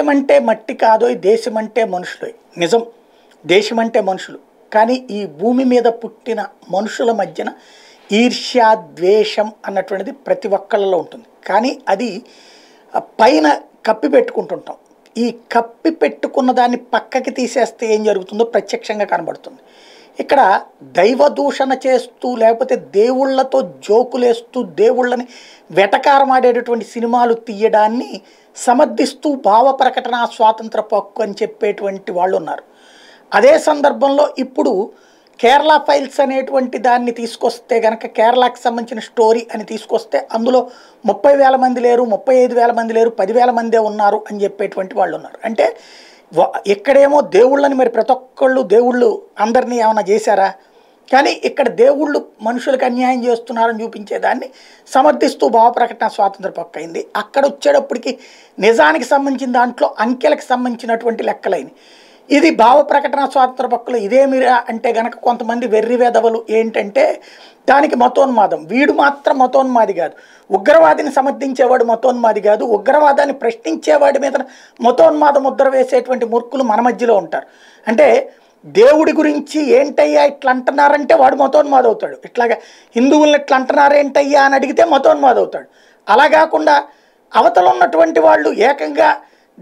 సస్యమంటే మట్టి కాదోయ్ దేశమంటే మనుషులోయ్ నిజం దేశమంటే మనుషులు కానీ ఈ భూమి మీద పుట్టిన మనుషుల మధ్యన ఈర్ష్యా ద్వేషం అన్నటువంటిది ప్రతి ఒక్కళ్ళలో ఉంటుంది కానీ అది పైన కప్పి పెట్టుకుంటుంటాం ఈ కప్పి పెట్టుకున్న దాన్ని పక్కకి తీసేస్తే ఏం జరుగుతుందో ప్రత్యక్షంగా కనబడుతుంది ఇక్కడ దైవ దూషణ చేస్తూ లేకపోతే దేవుళ్లతో జోకులేస్తూ దేవుళ్ళని వెటకారమాడేటటువంటి సినిమాలు తీయడాన్ని సమర్థిస్తూ భావ ప్రకటన స్వాతంత్ర పక్కు అని చెప్పేటువంటి వాళ్ళు ఉన్నారు అదే సందర్భంలో ఇప్పుడు కేరళ ఫైల్స్ అనేటువంటి దాన్ని తీసుకొస్తే కనుక కేరళకి సంబంధించిన స్టోరీ అని తీసుకొస్తే అందులో ముప్పై వేల మంది లేరు ముప్పై ఐదు వేల మంది లేరు పదివేల మందే ఉన్నారు అని చెప్పేటువంటి వాళ్ళు ఉన్నారు అంటే ఎక్కడేమో దేవుళ్ళని మరి ప్రతి ఒక్కళ్ళు దేవుళ్ళు అందరినీ ఏమైనా చేశారా కానీ ఇక్కడ దేవుళ్ళు మనుషులకు అన్యాయం చేస్తున్నారని చూపించేదాన్ని సమర్థిస్తూ భావప్రకటన స్వాతంత్ర అయింది అక్కడ వచ్చేటప్పటికి నిజానికి సంబంధించిన దాంట్లో అంకెలకు సంబంధించినటువంటి లెక్కలైనవి ఇది భావ ప్రకటన స్వాతంత్ర పక్కల ఇదేమిరా అంటే గనక కొంతమంది వెర్రి వేదవలు ఏంటంటే దానికి మతోన్మాదం వీడు మాత్రం మతోన్మాది కాదు ఉగ్రవాదిని సమర్థించేవాడు మతోన్మాది కాదు ఉగ్రవాదాన్ని ప్రశ్నించేవాడి మీద మతోన్మాద ముద్ర వేసేటువంటి మూర్ఖులు మన మధ్యలో ఉంటారు అంటే దేవుడి గురించి ఏంటయ్యా ఇట్లా అంటున్నారంటే వాడు మతోన్మాద అవుతాడు ఇట్లాగా హిందువులను ఇట్లా అంటున్నారేంటయ్యా అని అడిగితే మతోన్మాద అవుతాడు అలా కాకుండా అవతల ఉన్నటువంటి వాళ్ళు ఏకంగా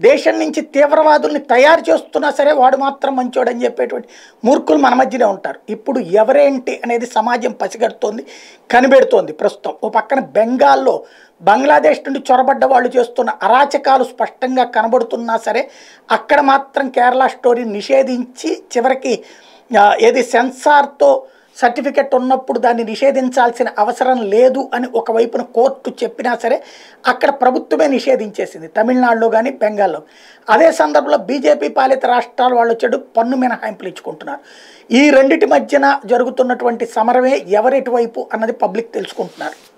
దేశం నుంచి తీవ్రవాదుల్ని తయారు చేస్తున్నా సరే వాడు మాత్రం మంచోడని చెప్పేటువంటి మూర్ఖులు మన మధ్యనే ఉంటారు ఇప్పుడు ఎవరేంటి అనేది సమాజం పసిగడుతోంది కనిపెడుతోంది ప్రస్తుతం ఓ పక్కన బెంగాల్లో బంగ్లాదేశ్ నుండి చొరబడ్డ వాళ్ళు చేస్తున్న అరాచకాలు స్పష్టంగా కనబడుతున్నా సరే అక్కడ మాత్రం కేరళ స్టోరీ నిషేధించి చివరికి ఏది సెన్సార్తో సర్టిఫికెట్ ఉన్నప్పుడు దాన్ని నిషేధించాల్సిన అవసరం లేదు అని ఒకవైపున కోర్టు చెప్పినా సరే అక్కడ ప్రభుత్వమే నిషేధించేసింది తమిళనాడులో కానీ బెంగాల్లో అదే సందర్భంలో బీజేపీ పాలిత రాష్ట్రాల వాళ్ళు వచ్చాడు పన్ను మినహాయింపులు ఇచ్చుకుంటున్నారు ఈ రెండిటి మధ్యన జరుగుతున్నటువంటి సమరమే ఎవరెటువైపు అన్నది పబ్లిక్ తెలుసుకుంటున్నారు